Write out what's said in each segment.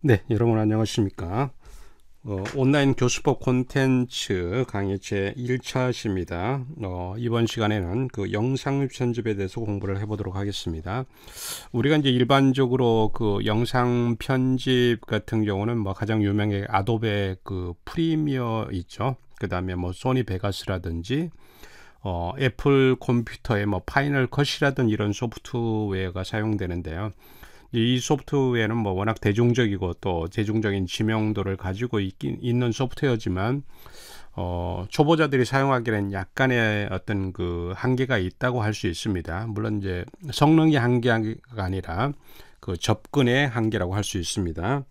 네, 여러분 안녕하십니까. 어, 온라인 교수법 콘텐츠 강의 제1차 시입니다. 어, 이번 시간에는 그 영상 편집에 대해서 공부를 해보도록 하겠습니다. 우리가 이제 일반적으로 그 영상 편집 같은 경우는 뭐 가장 유명한 아도베 그 프리미어 있죠. 그 다음에 뭐 소니 베가스라든지 어, 애플 컴퓨터의 뭐 파이널 컷이라든 이런 소프트웨어가 사용되는데요. 이 소프트웨어는 뭐 워낙 대중적이고 또 대중적인 지명도를 가지고 있긴 있는 소프트웨어지만 어, 초보자들이 사용하기에는 약간의 어떤 그 한계가 있다고 할 수 있습니다. 물론 이제 성능의 한계가 아니라 그 접근의 한계라고 할 수 있습니다.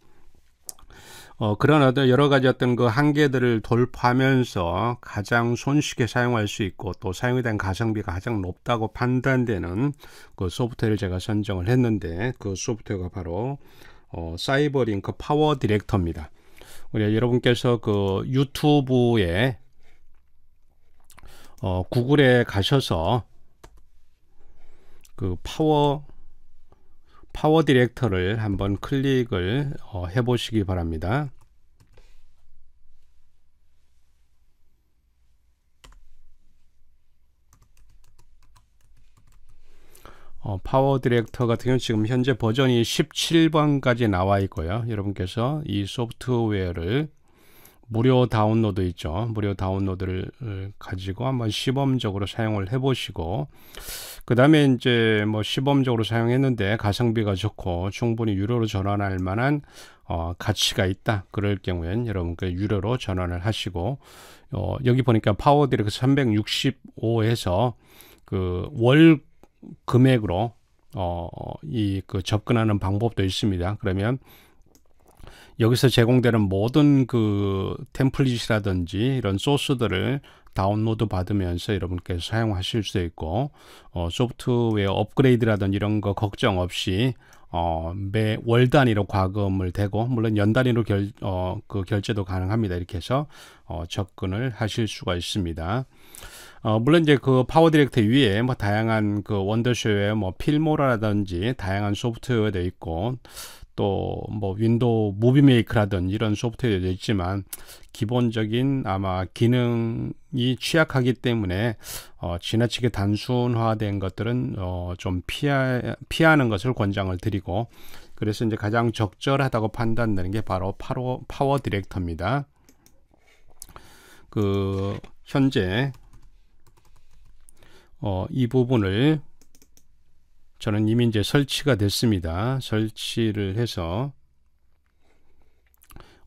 어, 그런 어떤 여러 가지 어떤 그 한계들을 돌파하면서 가장 손쉽게 사용할 수 있고 또 사용에 대한 가성비가 가장 높다고 판단되는 그 소프트웨어를 제가 선정을 했는데 그 소프트웨어가 바로 어, 사이버링크 파워 디렉터입니다. 우리 여러분께서 그 유튜브에 어, 구글에 가셔서 그 파워 파워 디렉터를 한번 클릭을 어, 해보시기 바랍니다. 어, 파워 디렉터 같은 경우는 지금 현재 버전이 17번까지 나와 있고요. 여러분께서 이 소프트웨어를 무료 다운로드 있죠. 무료 다운로드를 어, 가지고 한번 시범적으로 사용을 해보시고 그 다음에 이제 뭐 시범적으로 사용했는데 가성비가 좋고 충분히 유료로 전환할 만한 어, 가치가 있다. 그럴 경우엔 여러분 께 유료로 전환을 하시고 어, 여기 보니까 파워디렉 365에서 그 그월 금액으로 어, 이 그 접근하는 방법도 있습니다. 그러면 여기서 제공되는 모든 그 템플릿이라든지 이런 소스들을 다운로드 받으면서 여러분께서 사용하실 수 있고 어, 소프트웨어 업그레이드라든지 이런 거 걱정 없이 어, 매 월 단위로 과금을 대고 물론 연 단위로 결, 어, 그 결제도 가능합니다. 이렇게 해서 어, 접근을 하실 수가 있습니다. 어, 물론 이제 그 파워 디렉터 위에 뭐 다양한 그 원더쇼에 뭐 필모라든지 다양한 소프트웨어도 있고 또뭐 윈도우 무비 메이크라든 지 이런 소프트웨어도 있지만 기본적인 아마 기능이 취약하기 때문에 어, 지나치게 단순화된 것들은 어, 좀 피하, 피하는 것을 권장을 드리고 그래서 이제 가장 적절하다고 판단되는 게 바로 파워, 파워 디렉터입니다. 그 현재 어, 이 부분을 저는 이미 이제 설치가 됐습니다. 설치를 해서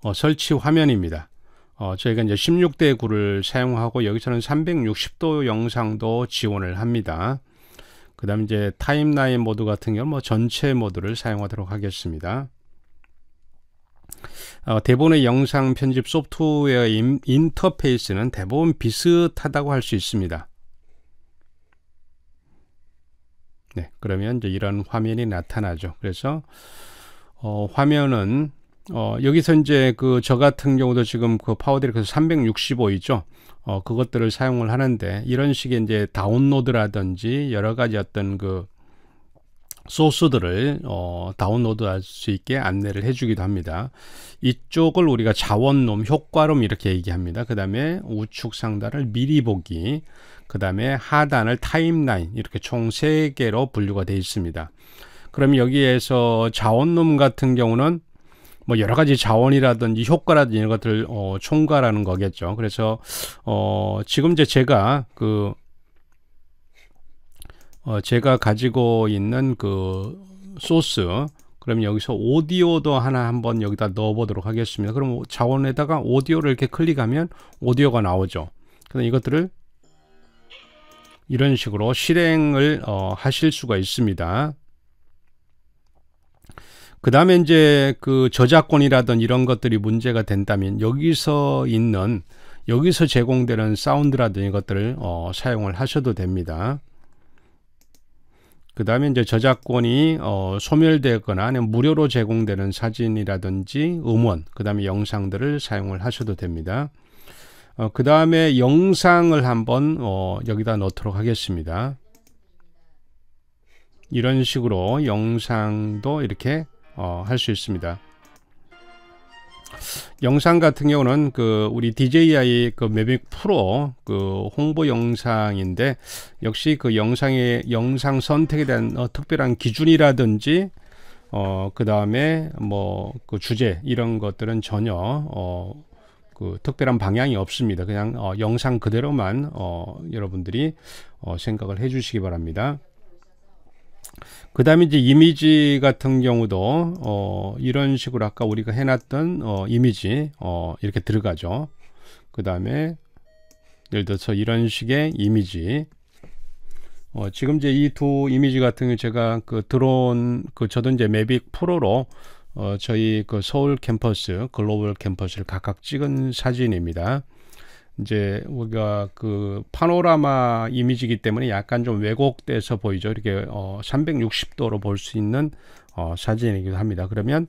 어, 설치 화면입니다. 어, 저희가 이제 16대 9를 사용하고 여기서는 360도 영상도 지원을 합니다. 그 다음 이제 타임라인 모드 같은 경우 뭐 전체 모드를 사용하도록 하겠습니다. 어, 대본의 영상 편집 소프트웨어 인, 터페이스는 대본 비슷하다고 할 수 있습니다. 네, 그러면 이제 이런 화면이 나타나죠. 그래서 어, 화면은 어, 여기서 이제 그 저 같은 경우도 지금 그 파워디렉터 365이죠 어, 그것들을 사용을 하는데 이런 식의 이제 다운로드라든지 여러 가지 어떤 그 소스들을 어, 다운로드할 수 있게 안내를 해주기도 합니다. 이쪽을 우리가 자원놈, 효과롬 이렇게 얘기합니다. 그 다음에 우측 상단을 미리 보기, 그 다음에 하단을 타임라인 이렇게 총 3개로 분류가 되어 있습니다. 그럼 여기에서 자원놈 같은 경우는 뭐 여러 가지 자원이라든지 효과라든지 이런 것들을 어, 총괄하는 거겠죠. 그래서 어, 지금 제가 그 어, 제가 가지고 있는 그 소스 그럼 여기서 오디오도 하나 한번 여기다 넣어 보도록 하겠습니다 그럼 자원에다가 오디오를 이렇게 클릭하면 오디오가 나오죠 그래 이것들을 이런 식으로 실행을 어, 하실 수가 있습니다 그 다음에 이제 그 저작권이라든 이런 것들이 문제가 된다면 여기서 있는 여기서 제공되는 사운드라든 이것들을 어, 사용을 하셔도 됩니다 그 다음에 이제 저작권이 어, 소멸되거나 아니면 무료로 제공되는 사진이라든지 음원, 그 다음에 영상들을 사용을 하셔도 됩니다. 어, 그 다음에 영상을 한번 어, 여기다 넣도록 하겠습니다. 이런 식으로 영상도 이렇게 어, 할수 있습니다. 영상 같은 경우는 그 우리 DJI 그 매빅 프로 그 홍보 영상인데 역시 그 영상의 영상 선택에 대한 어, 특별한 기준이라든지 어 그다음에 뭐 그 주제 이런 것들은 전혀 어 그 특별한 방향이 없습니다. 그냥 어, 영상 그대로만 어 여러분들이 어 생각을 해 주시기 바랍니다. 그 다음에 이제 이미지 같은 경우도 어, 이런 식으로 아까 우리가 해놨던 어, 이미지 어, 이렇게 들어가죠. 그 다음에 예를 들어서 이런 식의 이미지 어, 지금 이제 이 두 이미지 같은 경우 제가 그 드론 그 저도 이제 매빅 프로로 어, 저희 그 서울 캠퍼스 글로벌 캠퍼스를 각각 찍은 사진입니다. 이제 우리가 그 파노라마 이미지이기 때문에 약간 좀 왜곡돼서 보이죠. 이렇게 어 360도로 볼 수 있는 어 사진이기도 합니다. 그러면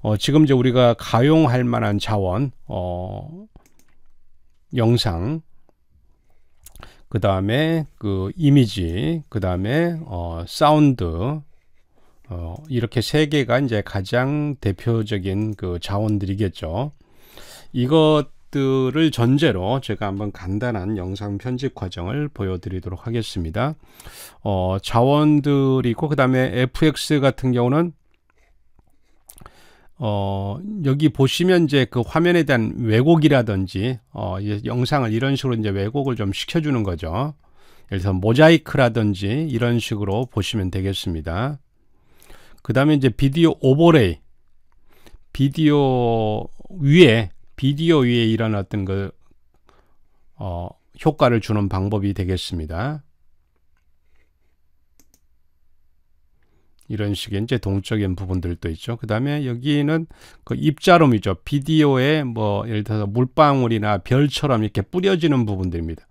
어 지금 이제 우리가 가용할 만한 자원 어 영상 그 다음에 그 이미지 그 다음에 어 사운드 어 이렇게 세 개가 이제 가장 대표적인 그 자원들이겠죠. 이것 것들을 전제로 제가 한번 간단한 영상 편집 과정을 보여드리도록 하겠습니다. 어, 자원들이 있고 그 다음에 FX 같은 경우는 어, 여기 보시면 이제 그 화면에 대한 왜곡이라든지 어, 영상을 이런 식으로 이제 왜곡을 좀 시켜주는 거죠. 예를 들어 모자이크라든지 이런 식으로 보시면 되겠습니다. 그 다음에 이제 비디오 오버레이 비디오 위에 비디오 위에 일어났던 그 어, 효과를 주는 방법이 되겠습니다. 이런 식의 이제 동적인 부분들도 있죠. 그 다음에 여기는 그 입자름이죠. 비디오에 뭐 예를 들어서 물방울이나 별처럼 이렇게 뿌려지는 부분들입니다.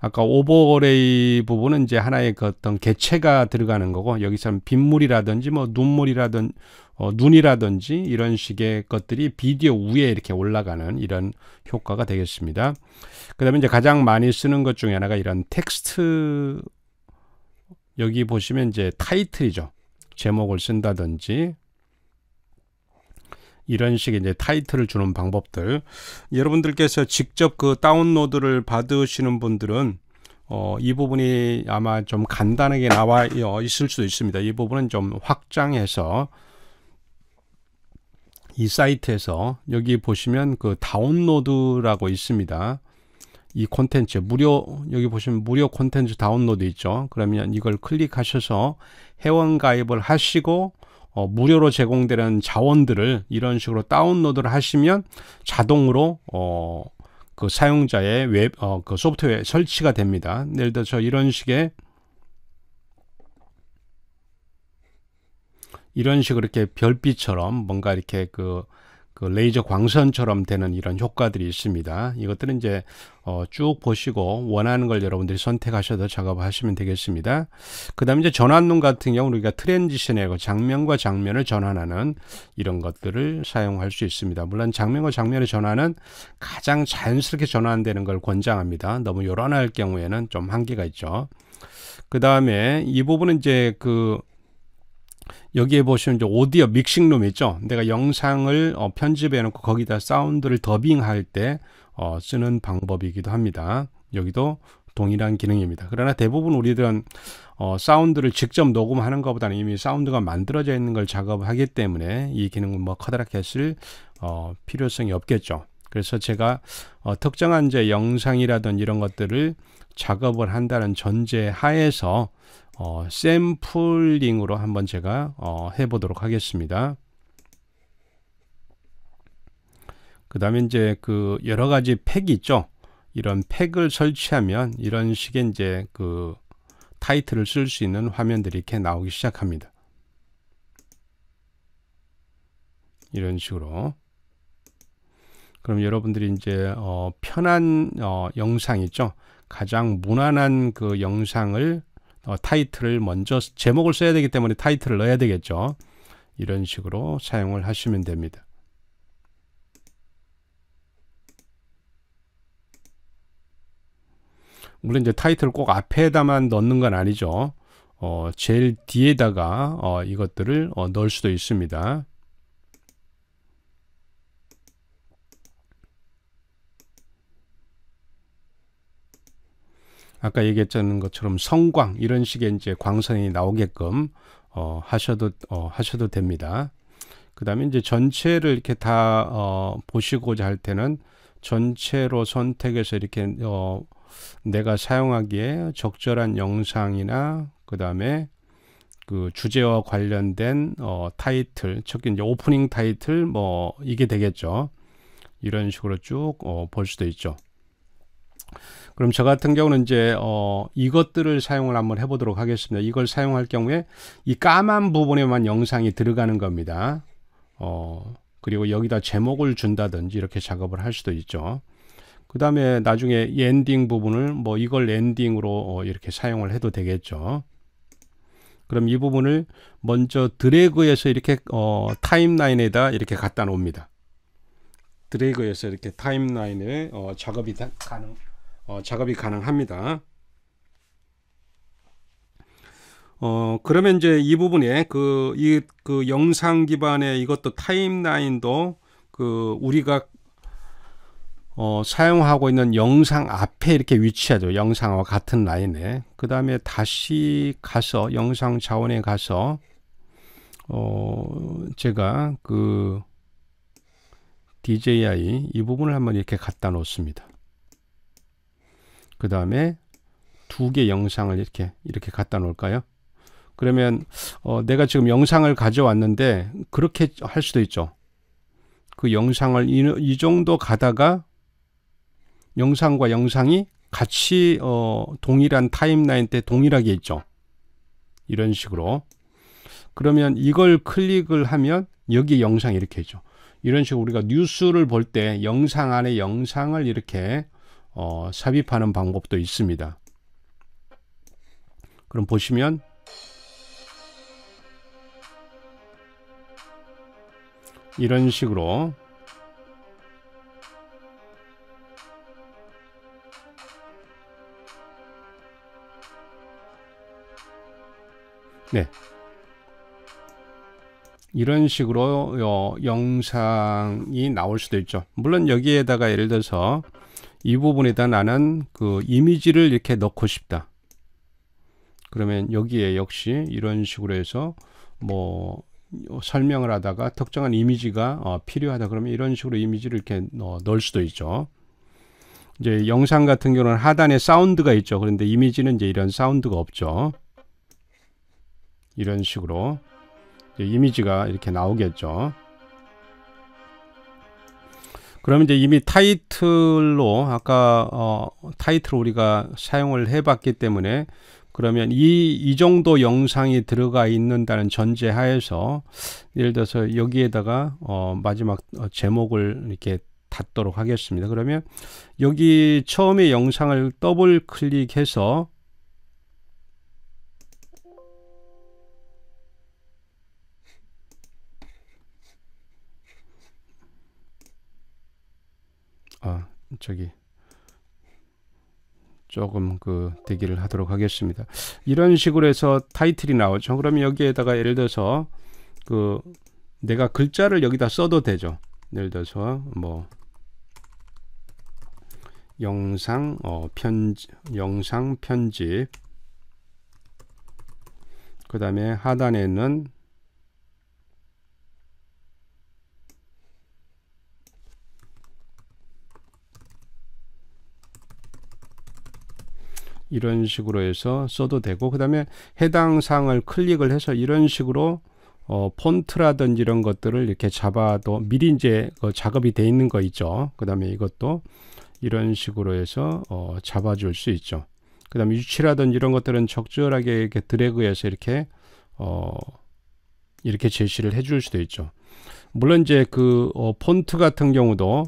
아까 오버레이 부분은 이제 하나의 그 어떤 개체가 들어가는 거고 여기서는 빗물이라든지 뭐 눈물이라든 지 어, 눈이라든지 이런 식의 것들이 비디오 위에 이렇게 올라가는 이런 효과가 되겠습니다. 그 다음에 이제 가장 많이 쓰는 것 중에 하나가 이런 텍스트 여기 보시면 이제 타이틀이죠. 제목을 쓴다든지 이런 식의 이제 타이틀을 주는 방법들 여러분들께서 직접 그 다운로드를 받으시는 분들은 어, 이 부분이 아마 좀 간단하게 나와 있을 수도 있습니다. 이 부분은 좀 확장해서 이 사이트에서 여기 보시면 그 다운로드라고 있습니다. 이 콘텐츠 무료 여기 보시면 무료 콘텐츠 다운로드 있죠. 그러면 이걸 클릭하셔서 회원 가입을 하시고 어, 무료로 제공되는 자원들을 이런 식으로 다운로드를 하시면 자동으로 어, 그 사용자의 웹, 어, 그 소프트웨어 설치가 됩니다. 예를 들어 서 이런 식의 이런 식으로 이렇게 별빛처럼 뭔가 이렇게 그, 그 레이저 광선처럼 되는 이런 효과들이 있습니다. 이것들은 이제 어, 쭉 보시고 원하는 걸 여러분들이 선택하셔서 작업하시면 되겠습니다. 그 다음에 이제 전환룸 같은 경우 우리가 트랜지션의 그 장면과 장면을 전환하는 이런 것들을 사용할 수 있습니다. 물론 장면과 장면의 전환은 가장 자연스럽게 전환되는 걸 권장합니다. 너무 요란할 경우에는 좀 한계가 있죠. 그 다음에 이 부분은 이제 그 여기에 보시면 이제 오디오 믹싱룸 있죠. 내가 영상을 어, 편집해 놓고 거기다 사운드를 더빙할 때 어, 쓰는 방법이기도 합니다. 여기도 동일한 기능입니다. 그러나 대부분 우리들은 어, 사운드를 직접 녹음하는 것보다는 이미 사운드가 만들어져 있는 걸 작업하기 때문에 이 기능은 뭐 커다랗게 쓸 어, 필요성이 없겠죠. 그래서 제가 어, 특정한 제 영상이라든 이런 것들을 작업을 한다는 전제 하에서 어, 샘플링으로 한번 제가 어, 해보도록 하겠습니다. 그 다음에 이제 그 여러 가지 팩이 있죠. 이런 팩을 설치하면 이런 식의 이제 그 타이틀을 쓸 수 있는 화면들이 이렇게 나오기 시작합니다. 이런 식으로. 그럼 여러분들이 이제 어, 편한 어, 영상 있죠. 가장 무난한 그 영상을 어, 타이틀을 먼저 제목을 써야 되기 때문에 타이틀을 넣어야 되겠죠. 이런 식으로 사용을 하시면 됩니다. 물론 이제 타이틀을 꼭 앞에다만 넣는 건 아니죠. 어, 제일 뒤에다가 어, 이것들을 어, 넣을 수도 있습니다. 아까 얘기했던 것처럼 성광 이런 식의 이제 광선이 나오게끔 어, 하셔도 어, 하셔도 됩니다. 그다음에 이제 전체를 이렇게 다 어, 보시고자 할 때는 전체로 선택해서 이렇게 어, 내가 사용하기에 적절한 영상이나 그다음에 그 주제와 관련된 어, 타이틀, 즉 이제 오프닝 타이틀 뭐 이게 되겠죠. 이런 식으로 쭉볼 어, 수도 있죠. 그럼 저 같은 경우는 이제 어 이것들을 사용을 한번 해보도록 하겠습니다. 이걸 사용할 경우에 이 까만 부분에만 영상이 들어가는 겁니다. 어 그리고 여기다 제목을 준다든지 이렇게 작업을 할 수도 있죠. 그 다음에 나중에 엔딩 부분을 뭐 이걸 엔딩으로 어 이렇게 사용을 해도 되겠죠. 그럼 이 부분을 먼저 드래그해서 이렇게 어, 타임라인에다 이렇게 갖다 놓습니다. 드래그해서 이렇게 타임라인에 어, 작업이 가능. 합니다 어, 작업이 가능합니다. 어, 그러면 이제 이 부분에 그, 이, 그 영상 기반의 이것도 타임라인도 그 우리가 어, 사용하고 있는 영상 앞에 이렇게 위치하죠. 영상과 같은 라인에. 그 다음에 다시 가서 영상 자원에 가서 어, 제가 그 DJI 이 부분을 한번 이렇게 갖다 놓습니다. 그 다음에 두 개 영상을 이렇게 이렇게 갖다 놓을까요? 그러면 어, 내가 지금 영상을 가져왔는데 그렇게 할 수도 있죠. 그 영상을 이, 이 정도 가다가 영상과 영상이 같이 어, 동일한 타임라인 때 동일하게 있죠. 이런 식으로 그러면 이걸 클릭을 하면 여기 영상이 이렇게 있죠. 이런 식으로 우리가 뉴스를 볼 때 영상 안에 영상을 이렇게 어, 삽입하는 방법도 있습니다. 그럼 보시면 이런 식으로 네. 이런 식으로 영상이 나올 수도 있죠. 물론 여기에다가 예를 들어서 이 부분에다 나는 그 이미지를 이렇게 넣고 싶다. 그러면 여기에 역시 이런 식으로 해서 뭐 설명을 하다가 특정한 이미지가 어, 필요하다 그러면 이런 식으로 이미지를 이렇게 넣을 수도 있죠. 이제 영상 같은 경우는 하단에 사운드가 있죠. 그런데 이미지는 이제 이런 사운드가 없죠. 이런 식으로 이미지가 이렇게 나오겠죠. 그러면 이제 이미 타이틀로 아까 어, 타이틀 우리가 사용을 해봤기 때문에 그러면 이, 이 정도 영상이 들어가 있는다는 전제 하에서 예를 들어서 여기에다가 어, 마지막 어, 제목을 이렇게 닫도록 하겠습니다. 그러면 여기 처음에 영상을 더블 클릭해서 저기 조금 그 대기를 하도록 하겠습니다. 이런 식으로 해서 타이틀이 나오죠. 그러면 여기에다가 예를 들어서 그 내가 글자를 여기다 써도 되죠. 예를 들어서 뭐 영상 어, 편지 영상 편집 그 다음에 하단에는 이런 식으로 해서 써도 되고 그 다음에 해당 사항을 클릭을 해서 이런 식으로 어, 폰트라든지 이런 것들을 이렇게 잡아도 미리 이제 그 작업이 돼 있는 거 있죠. 그 다음에 이것도 이런 식으로 해서 어, 잡아줄 수 있죠. 그 다음에 유치라든지 이런 것들은 적절하게 이렇게 드래그해서 이렇게 어, 이렇게 제시를 해 줄 수도 있죠. 물론 이제 그 어, 폰트 같은 경우도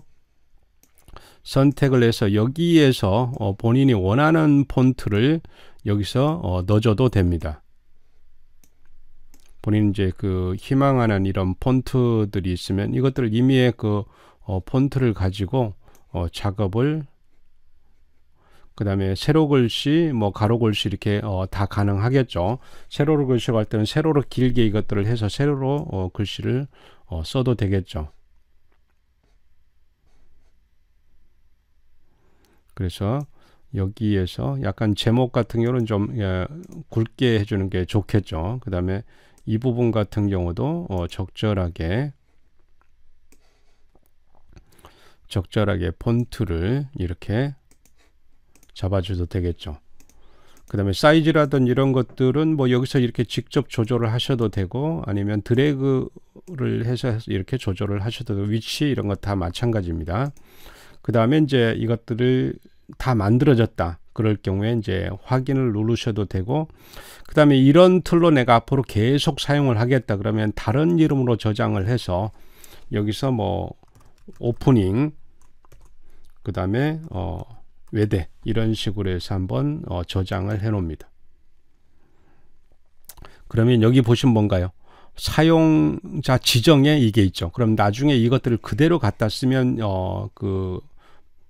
선택을 해서 여기에서 어, 본인이 원하는 폰트를 여기서 어, 넣어줘도 됩니다. 본인 이제 그 희망하는 이런 폰트들이 있으면 이것들을 임의의 그 어, 폰트를 가지고 어, 작업을 그 다음에 세로 글씨, 뭐 가로 글씨 이렇게 어, 다 가능하겠죠. 세로로 글씨할 때는 세로로 길게 이것들을 해서 세로로 어, 글씨를 어, 써도 되겠죠. 그래서 여기에서 약간 제목 같은 경우는 좀 예, 굵게 해주는 게 좋겠죠. 그 다음에 이 부분 같은 경우도 어, 적절하게 적절하게 폰트를 이렇게 잡아줘도 되겠죠. 그 다음에 사이즈라든 이런 것들은 뭐 여기서 이렇게 직접 조절을 하셔도 되고 아니면 드래그를 해서 이렇게 조절을 하셔도 되고 위치 이런 것 다 마찬가지입니다. 그 다음에 이제 이것들을 다 만들어졌다. 그럴 경우에 이제 확인을 누르셔도 되고 그 다음에 이런 틀로 내가 앞으로 계속 사용을 하겠다 그러면 다른 이름으로 저장을 해서 여기서 뭐 오프닝 그 다음에 어 외대 이런 식으로 해서 한번 어 저장을 해 놓습니다 그러면 여기 보시면 뭔가요 사용자 지정에 이게 있죠 그럼 나중에 이것들을 그대로 갖다 쓰면 어그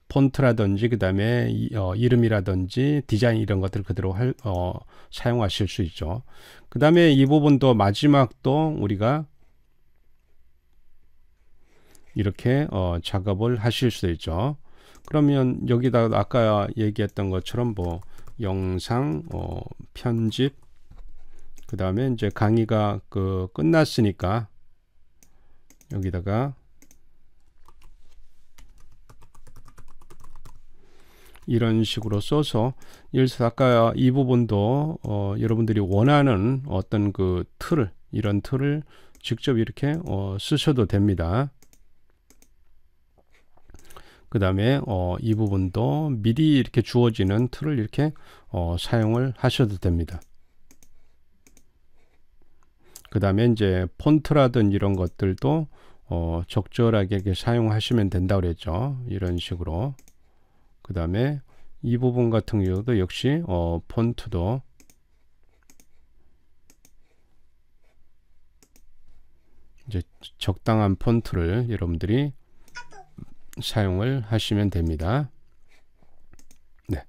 폰트라든지 그다음에 이, 어, 이름이라든지 디자인 이런 것들 그대로 할, 어, 사용하실 수 있죠. 그다음에 이 부분도 마지막도 우리가 이렇게 어, 작업을 하실 수 있죠. 그러면 여기다 아까 얘기했던 것처럼 뭐 영상 어, 편집 그 다음에 이제 강의가 그 끝났으니까 여기다가 이런 식으로 써서 일서 아까 이 부분도 어, 여러분들이 원하는 어떤 그 틀을 이런 틀을 직접 이렇게 어, 쓰셔도 됩니다. 그 다음에 어, 이 부분도 미리 이렇게 주어지는 틀을 이렇게 어, 사용을 하셔도 됩니다. 그 다음에 이제 폰트라든 이런 것들도 어, 적절하게 사용하시면 된다 고 그랬죠. 이런 식으로 그 다음에 이 부분 같은 경우도 역시 어, 폰트도 이제 적당한 폰트를 여러분들이 사용을 하시면 됩니다. 네,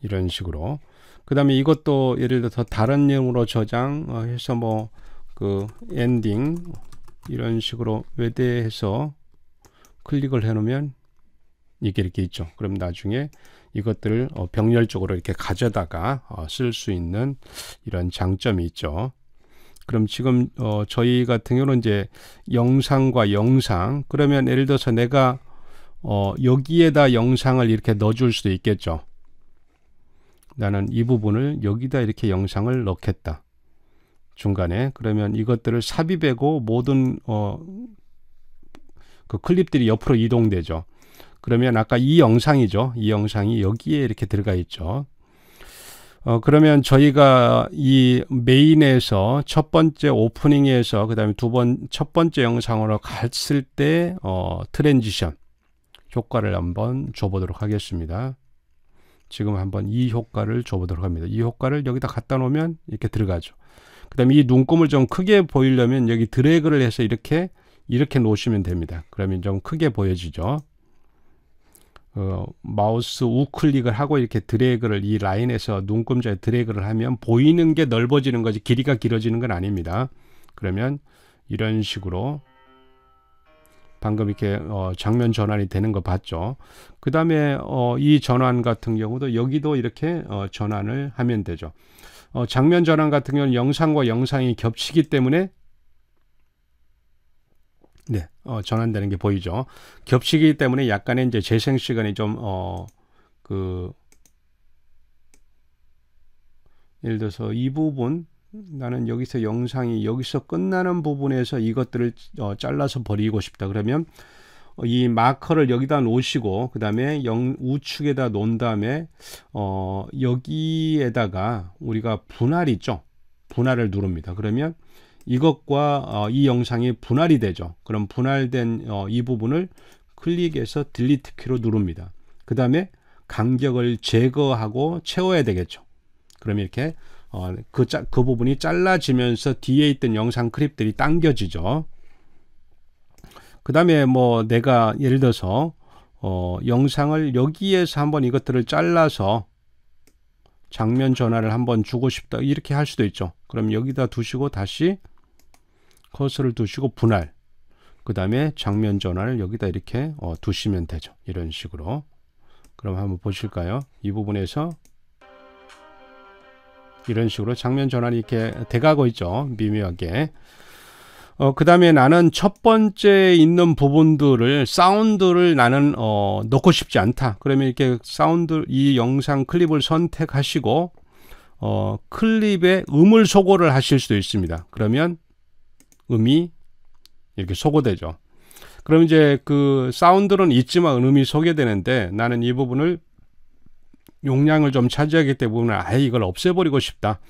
이런 식으로. 그 다음에 이것도 예를 들어서 다른 내용으로 저장해서 어, 뭐그 엔딩 이런 식으로 외대해서 클릭을 해놓으면 이게 이렇게 있죠. 그럼 나중에 이것들을 어, 병렬적으로 이렇게 가져다가 어, 쓸수 있는 이런 장점이 있죠. 그럼 지금 어, 저희 같은 경우는 이제 영상과 영상 그러면 예를 들어서 내가 여기에다 영상을 이렇게 넣어줄 수도 있겠죠. 나는 이 부분을 여기다 이렇게 영상을 넣겠다. 중간에 그러면 이것들을 삽입하고 모든 어, 그 클립들이 옆으로 이동되죠. 그러면 아까 이 영상이죠. 이 영상이 여기에 이렇게 들어가 있죠. 어, 그러면 저희가 이 메인에서 첫 번째 오프닝에서 그 다음에 두 번 첫 번째 영상으로 갔을 때 어, 트랜지션 효과를 한번 줘보도록 하겠습니다. 지금 한번 이 효과를 줘보도록 합니다. 이 효과를 여기다 갖다 놓으면 이렇게 들어가죠. 그 다음에 이 눈금을 좀 크게 보이려면 여기 드래그를 해서 이렇게 이렇게 놓으시면 됩니다. 그러면 좀 크게 보여지죠. 어, 마우스 우클릭을 하고 이렇게 드래그를 이 라인에서 눈금자에 드래그를 하면 보이는 게 넓어지는 거지 길이가 길어지는 건 아닙니다. 그러면 이런 식으로 방금 이렇게 어, 장면 전환이 되는 거 봤죠. 그 다음에 어, 이 전환 같은 경우도 여기도 이렇게 어, 전환을 하면 되죠. 어, 장면 전환 같은 경우는 영상과 영상이 겹치기 때문에 네, 어, 전환되는 게 보이죠. 겹치기 때문에 약간의 이제 재생 시간이 좀, 어, 그, 예를 들어서 이 부분, 나는 여기서 영상이 여기서 끝나는 부분에서 이것들을 어, 잘라서 버리고 싶다. 그러면 이 마커를 여기다 놓으시고 그 다음에 우측에다 놓은 다음에 어, 여기에다가 우리가 분할 있죠 분할을 누릅니다 그러면 이것과 어, 이 영상이 분할이 되죠. 그럼 분할된 어, 이 부분을 클릭해서 딜리트 키로 누릅니다. 그 다음에 간격을 제거하고 채워야 되겠죠. 그럼 이렇게 어, 그, 짜, 그 부분이 잘라지면서 뒤에 있던 영상 클립들이 당겨지죠. 그 다음에 뭐 내가 예를 들어서 어, 영상을 여기에서 한번 이것들을 잘라서 장면 전환을 한번 주고 싶다 이렇게 할 수도 있죠. 그럼 여기다 두시고 다시 커서를 두시고 분할 그 다음에 장면 전환을 여기다 이렇게 어, 두시면 되죠 이런 식으로 그럼 한번 보실까요 이 부분에서 이런 식으로 장면 전환이 이렇게 돼가고 있죠 미묘하게 어, 그 다음에 나는 첫 번째 있는 부분들을 사운드를 나는 어, 넣고 싶지 않다 그러면 이렇게 사운드 이 영상 클립을 선택하시고 어, 클립에 음을 소거를 하실 수도 있습니다 그러면 음이 이렇게 소거되죠. 그럼 이제 그 사운드는 있지만 음이 소개되는데 나는 이 부분을 용량을 좀 차지하기 때문에 아예 이걸 없애버리고 싶다.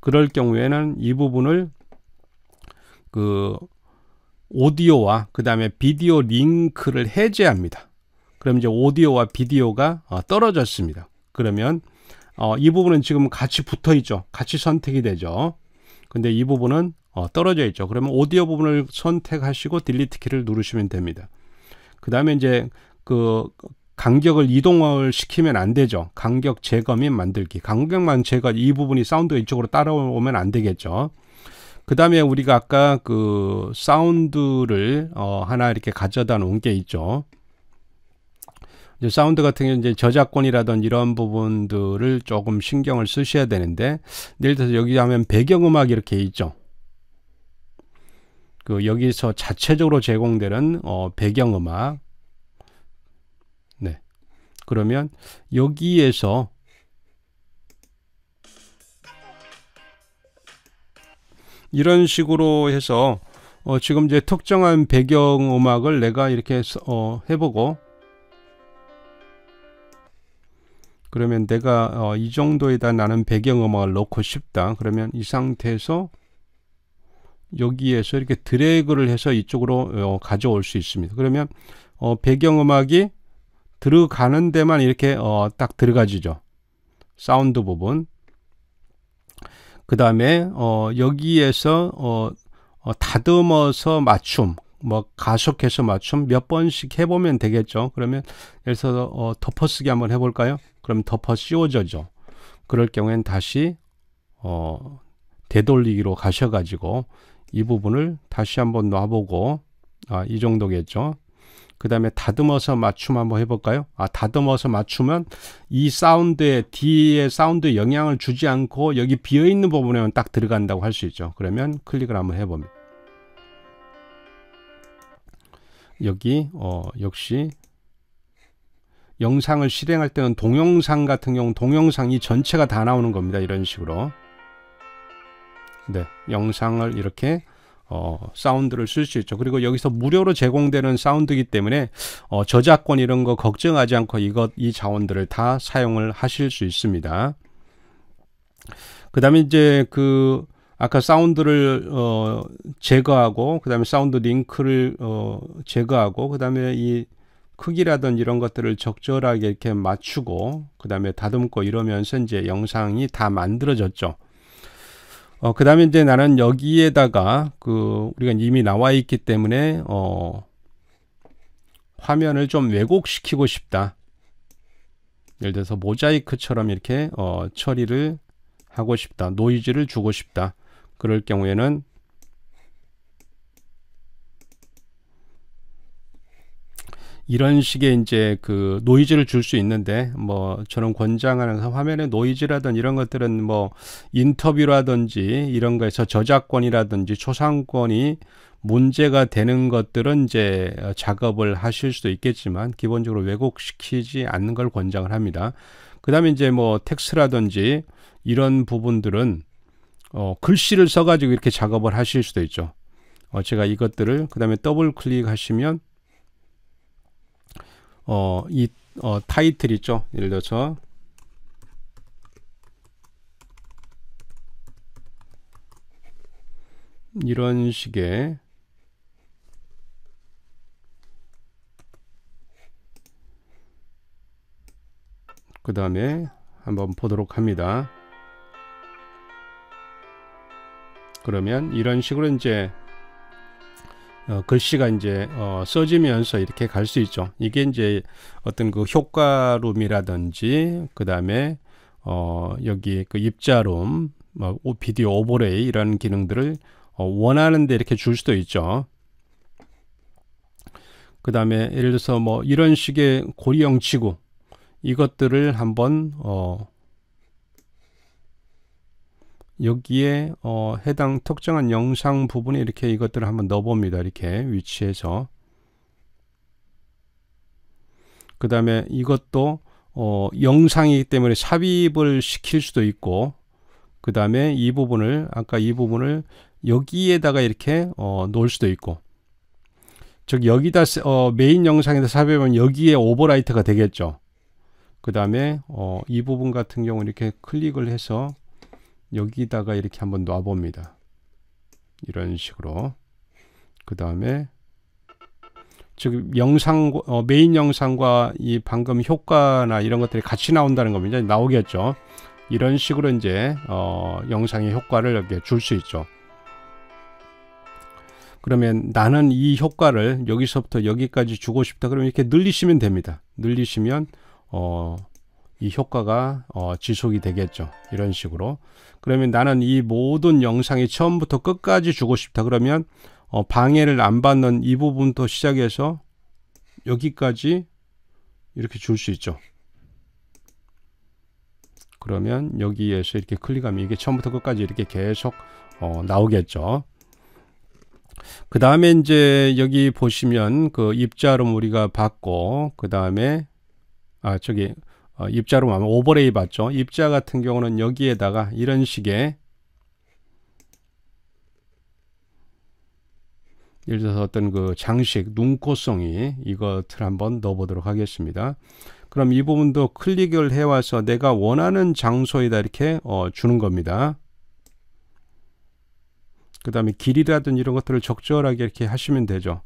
그럴 경우에는 이 부분을 그 오디오와 그 다음에 비디오 링크를 해제합니다. 그럼 이제 오디오와 비디오가 어, 떨어졌습니다. 그러면 어, 이 부분은 지금 같이 붙어 있죠. 같이 선택이 되죠. 근데 이 부분은 어, 떨어져 있죠. 그러면 오디오 부분을 선택하시고 딜리트 키를 누르시면 됩니다. 그 다음에 이제 그 간격을 이동을 시키면 안 되죠. 간격 제거 및 만들기. 간격만 제거 이 부분이 사운드 이쪽으로 따라오면 안 되겠죠. 그 다음에 우리가 아까 그 사운드를 어, 하나 이렇게 가져다 놓은 게 있죠. 이제 사운드 같은 경우 이제 저작권이라든 이런 부분들을 조금 신경을 쓰셔야 되는데 예를 들어서 여기 하면 배경음악 이렇게 있죠. 그 여기서 자체적으로 제공되는 어, 배경음악 네 그러면 여기에서 이런 식으로 해서 어, 지금 이제 특정한 배경음악을 내가 이렇게 어, 해보고 그러면 내가 어, 이 정도에다 나는 배경음악을 넣고 싶다 그러면 이 상태에서 여기에서 이렇게 드래그를 해서 이쪽으로 어, 가져올 수 있습니다. 그러면 어, 배경음악이 들어가는 데만 이렇게 어, 딱 들어가지죠. 사운드 부분. 그 다음에 어, 여기에서 어, 어, 다듬어서 맞춤, 뭐 가속해서 맞춤 몇 번씩 해보면 되겠죠. 그러면 예를 들어서 어, 덮어쓰기 한번 해볼까요? 그럼 덮어 씌워져죠. 그럴 경우엔 다시 어, 되돌리기로 가셔가지고 이 부분을 다시 한번 놔보고 아, 이 정도겠죠. 그 다음에 다듬어서 맞춤 한번 해볼까요? 아, 다듬어서 맞추면 이 사운드에, D의 사운드에 영향을 주지 않고 여기 비어있는 부분에만 딱 들어간다고 할 수 있죠. 그러면 클릭을 한번 해봅니다. 여기, 어, 역시 영상을 실행할 때는 동영상 같은 경우 동영상이 전체가 다 나오는 겁니다. 이런 식으로. 네, 영상을 이렇게 어, 사운드를 쓸 수 있죠. 그리고 여기서 무료로 제공되는 사운드이기 때문에 어, 저작권 이런 거 걱정하지 않고 이것 이 자원들을 다 사용을 하실 수 있습니다. 그다음에 이제 그 아까 사운드를 어, 제거하고 그다음에 사운드 링크를 어, 제거하고 그다음에 이 크기라든 이런 것들을 적절하게 이렇게 맞추고 그다음에 다듬고 이러면서 이제 영상이 다 만들어졌죠. 어, 그 다음에 이제 나는 여기에다가 그 우리가 이미 나와 있기 때문에 어, 화면을 좀 왜곡시키고 싶다. 예를 들어서 모자이크처럼 이렇게 어, 처리를 하고 싶다. 노이즈를 주고 싶다. 그럴 경우에는 이런 식의 이제 그 노이즈를 줄 수 있는데 뭐 저는 권장하는 화면에 노이즈라든 이런 것들은 뭐 인터뷰라든지 이런 거에서 저작권이라든지 초상권이 문제가 되는 것들은 이제 작업을 하실 수도 있겠지만 기본적으로 왜곡시키지 않는 걸 권장을 합니다. 그다음에 이제 뭐 텍스라든지 이런 부분들은 어 글씨를 써가지고 이렇게 작업을 하실 수도 있죠. 어 제가 이것들을 그 다음에 더블 클릭하시면 어, 이 어, 타이틀 있죠? 예를 들어서 이런 식의 그 다음에 한번 보도록 합니다. 그러면 이런 식으로 이제 어, 글씨가 이제 어, 써지면서 이렇게 갈 수 있죠. 이게 이제 어떤 그 효과룸이라든지 그 다음에 어, 여기 그 입자룸, 뭐, 비디오 오버레이 이런 기능들을 어, 원하는데 이렇게 줄 수도 있죠. 그 다음에 예를 들어서 뭐 이런 식의 고리형 지구 이것들을 한번 어, 여기에 어, 해당 특정한 영상 부분에 이렇게 이것들을 한번 넣어봅니다. 이렇게 위치해서 그 다음에 이것도 어, 영상이기 때문에 삽입을 시킬 수도 있고 그 다음에 이 부분을 아까 이 부분을 여기에다가 이렇게 어, 놓을 수도 있고 즉 여기다 어, 메인 영상에다 삽입하면 여기에 오버라이트가 되겠죠 그 다음에 어, 이 부분 같은 경우 이렇게 클릭을 해서 여기다가 이렇게 한번 놔봅니다. 이런 식으로 그 다음에 지금 영상 어, 메인 영상과 이 방금 효과나 이런 것들이 같이 나온다는 겁니다. 나오겠죠. 이런 식으로 이제 어, 영상의 효과를 줄 수 있죠. 그러면 나는 이 효과를 여기서부터 여기까지 주고 싶다. 그러면 이렇게 늘리시면 됩니다. 늘리시면 어, 이 효과가 어, 지속이 되겠죠. 이런 식으로. 그러면 나는 이 모든 영상이 처음부터 끝까지 주고 싶다. 그러면 어, 방해를 안 받는 이 부분부터 시작해서 여기까지 이렇게 줄 수 있죠. 그러면 여기에서 이렇게 클릭하면 이게 처음부터 끝까지 이렇게 계속 어, 나오겠죠. 그 다음에 이제 여기 보시면 그 입자름 우리가 받고 그 다음에 아 저기 어, 입자로 하면 오버레이 받죠 입자 같은 경우는 여기에다가 이런 식의 예를 들어서 어떤 그 장식, 눈코송이 이것을 한번 넣어보도록 하겠습니다. 그럼 이 부분도 클릭을 해와서 내가 원하는 장소에다 이렇게 어, 주는 겁니다. 그 다음에 길이라든지 이런 것들을 적절하게 이렇게 하시면 되죠.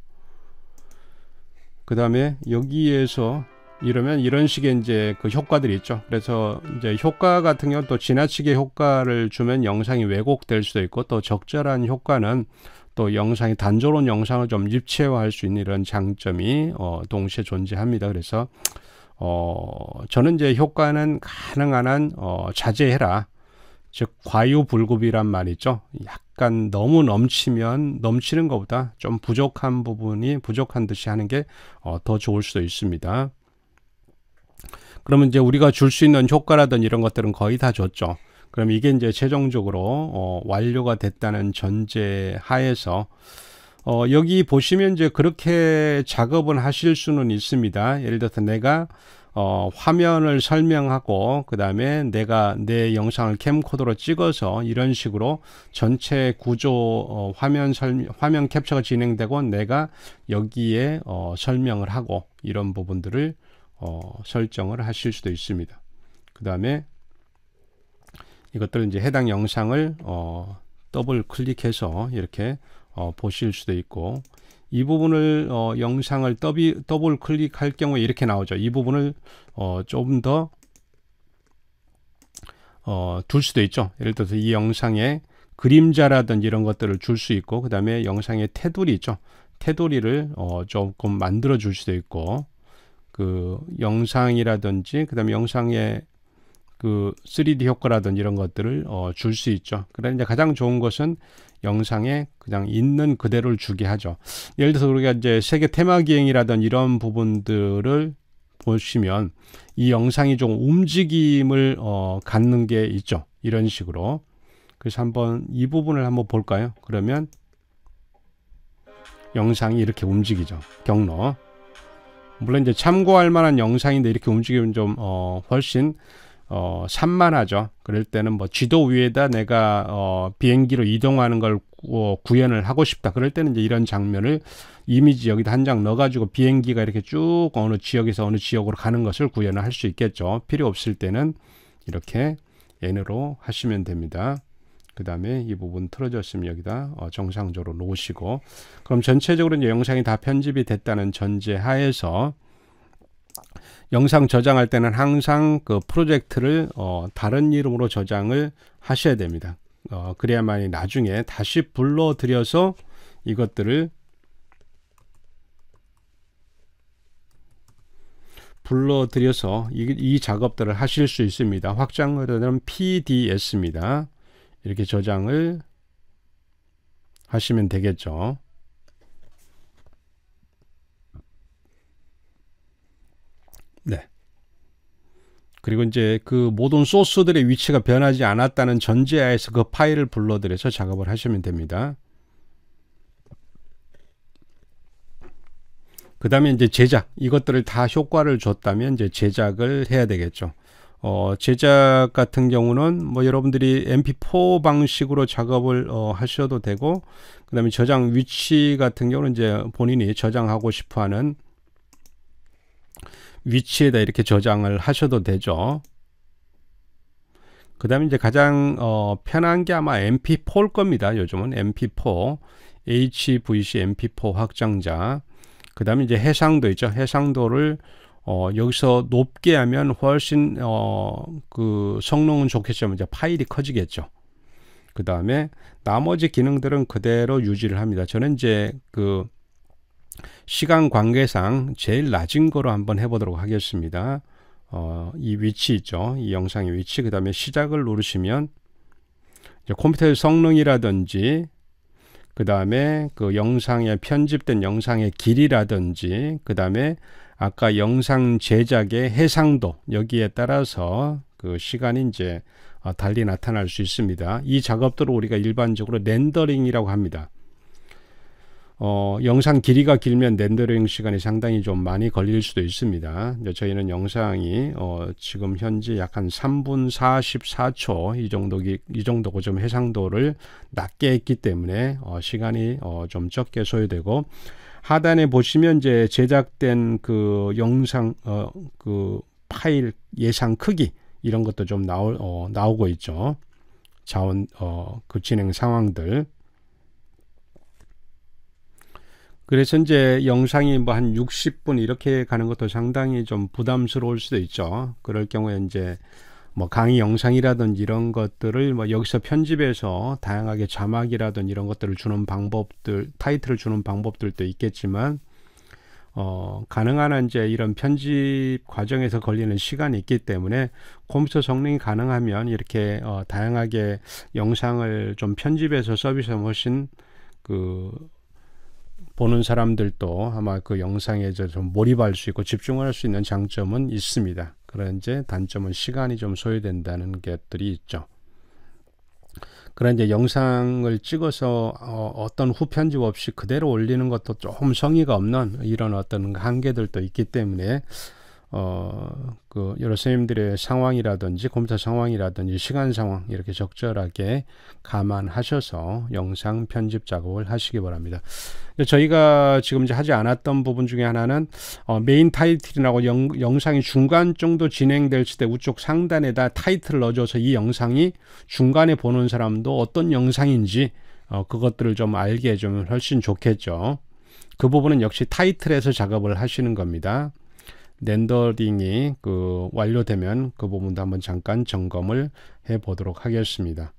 그 다음에 여기에서 이러면 이런 식의 이제 그 효과들이 있죠. 그래서 이제 효과 같은 경우 또 지나치게 효과를 주면 영상이 왜곡될 수도 있고 또 적절한 효과는 또 영상이 단조로운 영상을 좀 입체화할 수 있는 이런 장점이 어, 동시에 존재합니다. 그래서 어, 저는 이제 효과는 가능한 한 어, 자제해라. 즉 과유불급이란 말이죠. 약간 너무 넘치면 넘치는 것보다 좀 부족한 부분이 부족한 듯이 하는 게더 어, 좋을 수도 있습니다. 그러면 이제 우리가 줄 수 있는 효과라든 이런 것들은 거의 다 줬죠. 그럼 이게 이제 최종적으로 어, 완료가 됐다는 전제 하에서 어, 여기 보시면 이제 그렇게 작업은 하실 수는 있습니다. 예를 들어서 내가 어, 화면을 설명하고 그 다음에 내가 내 영상을 캠코더로 찍어서 이런 식으로 전체 구조 어, 화면 설 화면 캡처가 진행되고 내가 여기에 어, 설명을 하고 이런 부분들을 어, 설정을 하실 수도 있습니다. 그 다음에 이것들을 이제 해당 영상을 어, 더블 클릭해서 이렇게 어, 보실 수도 있고 이 부분을 어, 영상을 더비, 더블 클릭할 경우에 이렇게 나오죠. 이 부분을 어, 조금 더 어, 둘 수도 있죠. 예를 들어서 이 영상에 그림자라든지 이런 것들을 줄 수 있고 그 다음에 영상의 테두리 있죠. 테두리를 어, 조금 만들어 줄 수도 있고 그 영상이라든지 그다음에 영상의 그 3D 효과라든지 이런 것들을 어, 줄 수 있죠. 그런데 가장 좋은 것은 영상에 그냥 있는 그대로를 주게 하죠. 예를 들어서 우리가 이제 세계 테마 기행이라든 이런 부분들을 보시면 이 영상이 좀 움직임을 어, 갖는 게 있죠. 이런 식으로. 그래서 한번 이 부분을 한번 볼까요? 그러면 영상이 이렇게 움직이죠. 경로. 물론 이제 참고할 만한 영상인데 이렇게 움직이면 좀 어, 훨씬 어, 산만하죠. 그럴 때는 뭐 지도 위에다 내가 어, 비행기로 이동하는 걸 어, 구현을 하고 싶다. 그럴 때는 이제 이런 장면을 이미지 여기다 한 장 넣어가지고 비행기가 이렇게 쭉 어느 지역에서 어느 지역으로 가는 것을 구현을 할 수 있겠죠. 필요 없을 때는 이렇게 n으로 하시면 됩니다. 그 다음에 이 부분 틀어졌으면 여기다 어, 정상적으로 놓으시고 그럼 전체적으로 이제 영상이 다 편집이 됐다는 전제 하에서 영상 저장할 때는 항상 그 프로젝트를 어, 다른 이름으로 저장을 하셔야 됩니다. 어, 그래야만이 나중에 다시 불러들여서 이것들을 불러들여서 이, 이 작업들을 하실 수 있습니다. 확장으로는 PDS입니다. 이렇게 저장을 하시면 되겠죠. 네. 그리고 이제 그 모든 소스들의 위치가 변하지 않았다는 전제하에서 그 파일을 불러들여서 작업을 하시면 됩니다. 그 다음에 이제 제작 이것들을 다 효과를 줬다면 이제 제작을 해야 되겠죠. 어, 제작 같은 경우는 뭐 여러분들이 MP4 방식으로 작업을 어, 하셔도 되고 그 다음에 저장 위치 같은 경우는 이제 본인이 저장하고 싶어하는 위치에다 이렇게 저장을 하셔도 되죠. 그 다음에 이제 가장 어, 편한 게 아마 MP4일 겁니다. 요즘은 MP4, HVC MP4 확장자. 그 다음에 이제 해상도 있죠. 해상도를 어, 여기서 높게 하면 훨씬 어, 그 성능은 좋겠지만 이제 파일이 커지겠죠. 그 다음에 나머지 기능들은 그대로 유지를 합니다. 저는 이제 그 시간 관계상 제일 낮은 거로 한번 해보도록 하겠습니다. 어, 이 위치 있죠. 이 영상의 위치, 그 다음에 시작을 누르시면 컴퓨터의 성능이라든지 그 다음에 그 영상에 편집된 영상의 길이라든지 그 다음에 아까 영상 제작의 해상도 여기에 따라서 그 시간이 이제 어, 달리 나타날 수 있습니다. 이 작업들을 우리가 일반적으로 렌더링이라고 합니다. 어, 영상 길이가 길면 렌더링 시간이 상당히 좀 많이 걸릴 수도 있습니다. 저희는 영상이 어, 지금 현재 약 한 3분 44초 이정도이 정도고 좀 해상도를 낮게 했기 때문에 어, 시간이 어, 좀 적게 소요되고 하단에 보시면 이제 제작된 그 영상 어그 파일 예상 크기 이런 것도 좀 나올 어, 나오고 있죠. 자원 어그 진행 상황들. 그래서 이제 영상이 뭐 한 60분 이렇게 가는 것도 상당히 좀 부담스러울 수도 있죠. 그럴 경우에 이제 뭐 강의 영상이라든지 이런 것들을 뭐 여기서 편집해서 다양하게 자막이라든지 이런 것들을 주는 방법들 타이틀을 주는 방법들도 있겠지만 어, 가능한 한 이제 이런 편집 과정에서 걸리는 시간이 있기 때문에 컴퓨터 성능이 가능하면 이렇게 어, 다양하게 영상을 좀 편집해서 서비스하면 훨씬 그 보는 사람들도 아마 그 영상에 좀 몰입할 수 있고 집중할 수 있는 장점은 있습니다. 그러나 이제 단점은 시간이 좀 소요된다는 것들이 있죠. 그러 이제 영상을 찍어서 어, 떤 후편집 없이 그대로 올리는 것도 조금 성의가 없는 이런 어떤 한계들도 있기 때문에 어, 그 여러 선생님들의 상황이라든지 컴퓨터 상황이라든지 시간 상황 이렇게 적절하게 감안하셔서 영상 편집 작업을 하시기 바랍니다. 저희가 지금 이제 하지 않았던 부분 중에 하나는 어, 메인 타이틀이라고 영, 영상이 중간 정도 진행될 때 우측 상단에다 타이틀을 넣어줘서 이 영상이 중간에 보는 사람도 어떤 영상인지 어, 그것들을 좀 알게 해주면 훨씬 좋겠죠. 그 부분은 역시 타이틀에서 작업을 하시는 겁니다. 렌더링이 그 완료되면 그 부분도 한번 잠깐 점검을 해 보도록 하겠습니다.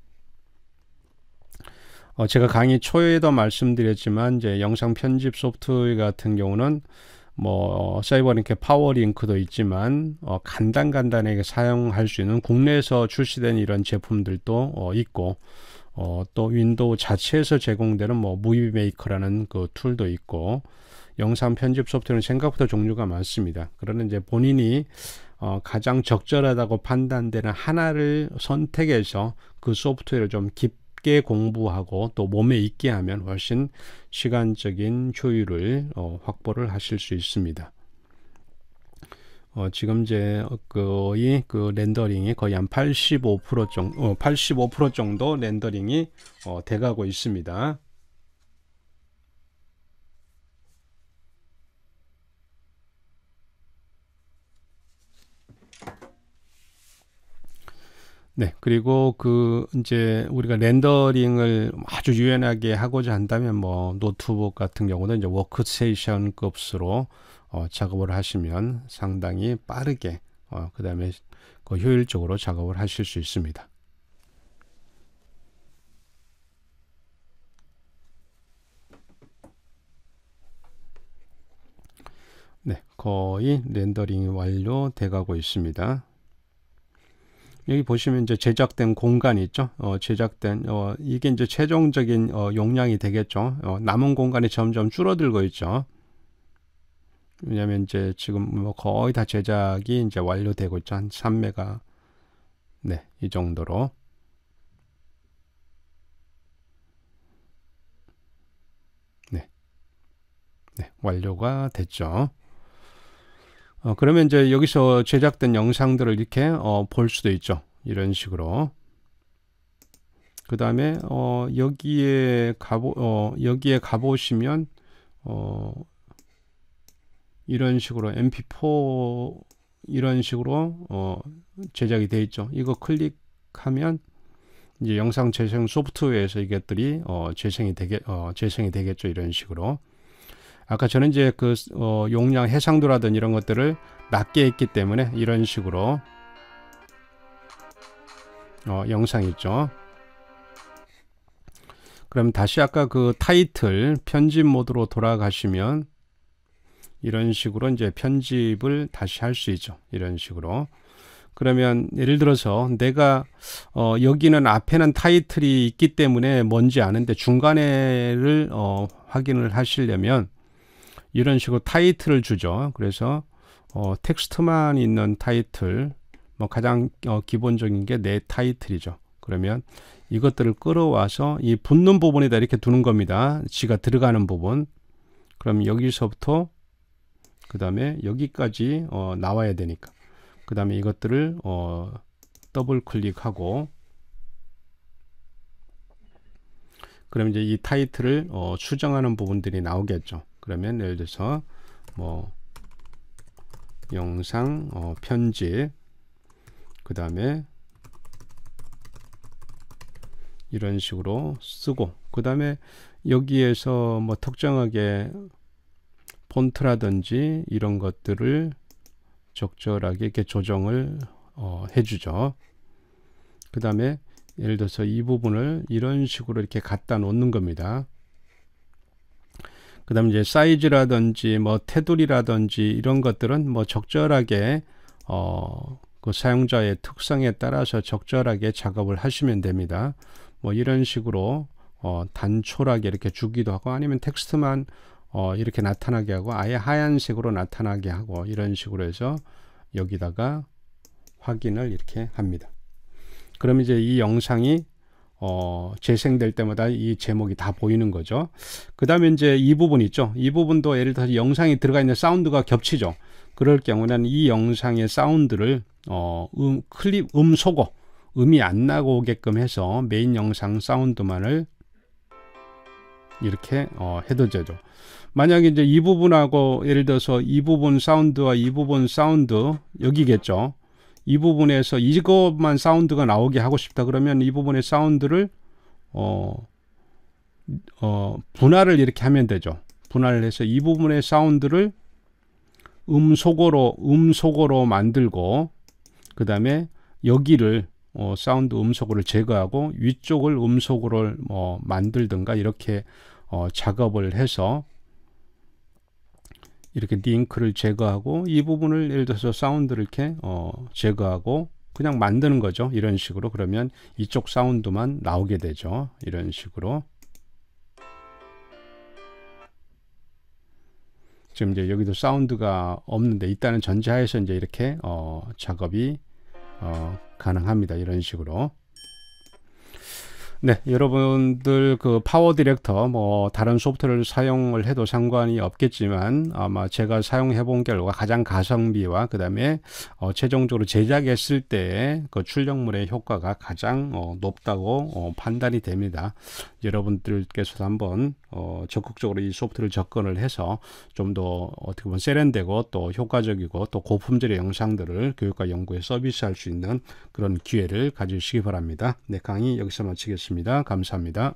어 제가 강의 초에도 말씀드렸지만 이제 영상 편집 소프트 같은 경우는 뭐 어, 사이버링크 파워링크도 있지만 어 간단간단하게 사용할 수 있는 국내에서 출시된 이런 제품들도 어 있고 어또 윈도우 자체에서 제공되는 뭐 무비 메이커라는 그 툴도 있고 영상 편집 소프트웨어는 생각보다 종류가 많습니다. 그러나 이제 본인이 어, 가장 적절하다고 판단되는 하나를 선택해서 그 소프트웨어를 좀 깊게 공부하고 또 몸에 있게 하면 훨씬 시간적인 효율을 어, 확보를 하실 수 있습니다. 어, 지금 이제 거의 그 렌더링이 거의 한 85% 정도, 85% 정도 렌더링이 어, 돼가고 있습니다. 네. 그리고 그 이제 우리가 렌더링을 아주 유연하게 하고자 한다면 뭐 노트북 같은 경우는 이제 워크스테이션 급수로 어, 작업을 하시면 상당히 빠르게 어, 그다음에 그 효율적으로 작업을 하실 수 있습니다. 네, 거의 렌더링이 완료돼 가고 있습니다. 여기 보시면 이제 제작된 공간이 있죠. 어, 제작된 어, 이게 이제 최종적인 어, 용량이 되겠죠. 어, 남은 공간이 점점 줄어들고 있죠. 왜냐면 이제 지금 뭐 거의 다 제작이 이제 완료되고 있죠. 한 3메가 네, 이 정도로. 네, 네 완료가 됐죠. 어, 그러면 이제 여기서 제작된 영상들을 이렇게 어, 볼 수도 있죠. 이런 식으로. 그 다음에 어, 여기에 가보 어, 여기에 가보시면 어, 이런 식으로 MP4 이런 식으로 어, 제작이 되어 있죠. 이거 클릭하면 이제 영상 재생 소프트웨어에서 이것들이 어, 재생이 되게 어, 재생이 되겠죠. 이런 식으로. 아까 저는 이제 그 어, 용량 해상도라든 이런 것들을 낮게 했기 때문에 이런 식으로 어, 영상 있죠. 그럼 다시 아까 그 타이틀 편집 모드로 돌아가시면 이런 식으로 이제 편집을 다시 할 수 있죠. 이런 식으로. 그러면 예를 들어서 내가 어, 여기는 앞에는 타이틀이 있기 때문에 뭔지 아는데 중간에를 어, 확인을 하시려면 이런 식으로 타이틀을 주죠. 그래서 어, 텍스트만 있는 타이틀 뭐 가장 어, 기본적인 게 내 타이틀이죠. 그러면 이것들을 끌어와서 이 붙는 부분에다 이렇게 두는 겁니다. 지가 들어가는 부분. 그럼 여기서부터 그 다음에 여기까지 어, 나와야 되니까. 그 다음에 이것들을 어, 더블 클릭하고 그럼 이제 이 타이틀을 어, 수정하는 부분들이 나오겠죠. 그러면 예를 들어서 뭐 영상 어, 편집 그 다음에 이런 식으로 쓰고 그 다음에 여기에서 뭐 특정하게 폰트라든지 이런 것들을 적절하게 이렇게 조정을 어, 해주죠. 그 다음에 예를 들어서 이 부분을 이런 식으로 이렇게 갖다 놓는 겁니다. 그다음 이제 사이즈라든지 뭐 테두리라든지 이런 것들은 뭐 적절하게 어, 그 사용자의 특성에 따라서 적절하게 작업을 하시면 됩니다. 뭐 이런 식으로 어, 단촐하게 이렇게 주기도 하고 아니면 텍스트만 어, 이렇게 나타나게 하고 아예 하얀색으로 나타나게 하고 이런 식으로 해서 여기다가 확인을 이렇게 합니다. 그럼 이제 이 영상이 어, 재생될 때마다 이 제목이 다 보이는 거죠. 그 다음에 이제 이 부분 있죠. 이 부분도 예를 들어서 영상이 들어가 있는 사운드가 겹치죠. 그럴 경우에는 이 영상의 사운드를 어, 음, 클립 음 소거 음이 안 나고 오게끔 해서 메인 영상 사운드만을 이렇게 어, 해도 되죠. 만약에 이제 이 부분하고 예를 들어서 이 부분 사운드와 이 부분 사운드 여기겠죠. 이 부분에서 이것만 사운드가 나오게 하고 싶다 그러면 이 부분의 사운드를 어, 어, 분할을 이렇게 하면 되죠. 분할을 해서 이 부분의 사운드를 음소거로 음소거로 만들고 그 다음에 여기를 어, 사운드 음소거를 제거하고 위쪽을 음소거를 뭐 만들든가 이렇게 어, 작업을 해서 이렇게 링크를 제거하고 이 부분을 예를 들어서 사운드를 이렇게 어, 제거하고 그냥 만드는 거죠. 이런 식으로 그러면 이쪽 사운드만 나오게 되죠. 이런 식으로 지금 이제 여기도 사운드가 없는데 있다는 전제하에서 이제 이렇게 어, 작업이 어, 가능합니다. 이런 식으로 네, 여러분들 그 파워 디렉터 뭐 다른 소프트를 사용을 해도 상관이 없겠지만 아마 제가 사용해 본 결과 가장 가성비와 그다음에 어, 최종적으로 제작했을 때 그 출력물의 효과가 가장 어, 높다고 어, 판단이 됩니다. 여러분들께서도 한번 어, 적극적으로 이 소프트를 접근을 해서 좀 더 어떻게 보면 세련되고 또 효과적이고 또 고품질의 영상들을 교육과 연구에 서비스할 수 있는 그런 기회를 가지시기 바랍니다. 네, 강의 여기서 마치겠습니다. 감사합니다.